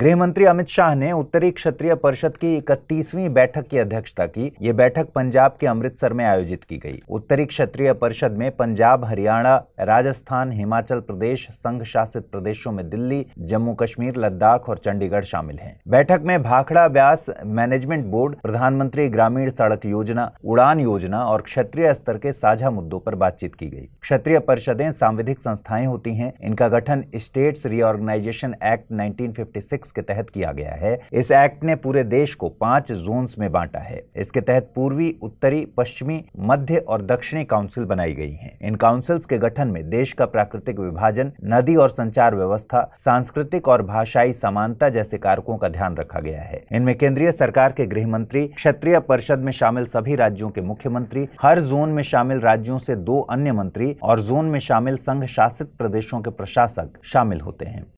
गृह मंत्री अमित शाह ने उत्तरी क्षेत्रीय परिषद की इकतीसवीं बैठक की अध्यक्षता की ये बैठक पंजाब के अमृतसर में आयोजित की गई उत्तरी क्षेत्रीय परिषद में पंजाब हरियाणा राजस्थान हिमाचल प्रदेश संघ शासित प्रदेशों में दिल्ली जम्मू कश्मीर लद्दाख और चंडीगढ़ शामिल हैं बैठक में भाखड़ा ब्यास मैनेजमेंट बोर्ड प्रधानमंत्री ग्रामीण सड़क योजना उड़ान योजना और क्षेत्रीय स्तर के साझा मुद्दों पर बातचीत की गई क्षेत्रीय परिषदें सांविधिक संस्थाएं होती हैं इनका गठन States Reorganisation Act nineteen Act के तहत किया गया है इस एक्ट ने पूरे देश को पांच जोन में बांटा है इसके तहत पूर्वी उत्तरी पश्चिमी मध्य और दक्षिणी काउंसिल बनाई गई है इन काउंसिल्स के गठन में देश का प्राकृतिक विभाजन नदी और संचार व्यवस्था सांस्कृतिक और भाषाई समानता जैसे कारकों का ध्यान रखा गया है इनमें केंद्रीय सरकार के गृह मंत्री क्षेत्रीय परिषद में शामिल सभी राज्यों के मुख्यमंत्री हर जोन में शामिल राज्यों से दो अन्य मंत्री और जोन में शामिल संघ शासित प्रदेशों के प्रशासक शामिल होते हैं